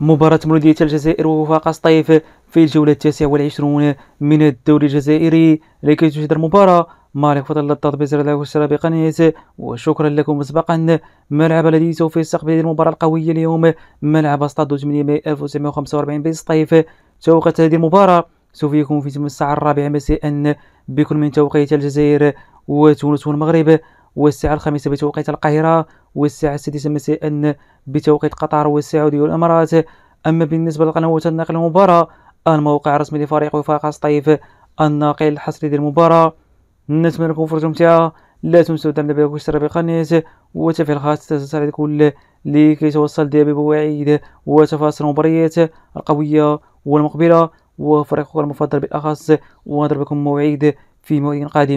مباراة مولودية الجزائر ووفاق سطيف في الجولة التاسعة والعشرون من الدوري الجزائري لكي تشاهد المباراة مالك فضل التطبيز له سابقا وشكرا لكم مسبقا ملعب الذي سوف يستقبل هذه المباراة القوية اليوم ملعب استاد 8 ماي 1945 بسطيف توقيت هذه المباراة سوف يكون في الساعة الرابعة مساء بكل من توقيت الجزائر وتونس والمغرب والساعة الخامسة بتوقيت القاهرة والساعة السادسة مساء بتوقيت قطر والسعودية والإمارات أما بالنسبة للقنوات الناقلة المباراة الموقع الرسمي لفريق وفاق سطيف الناقل الحصري للمباراة نتمنى لكم فرجة ممتعة لا تنسوا دعم اللاعب والاشتراك بالقناة وتفعيل خاص التسجيل على كل لكي توصل دائما بوعيد وتفاصيل المباريات القوية والمقبلة وفريقك المفضل بالأخص ونضرب بكم موعد في موعد قادم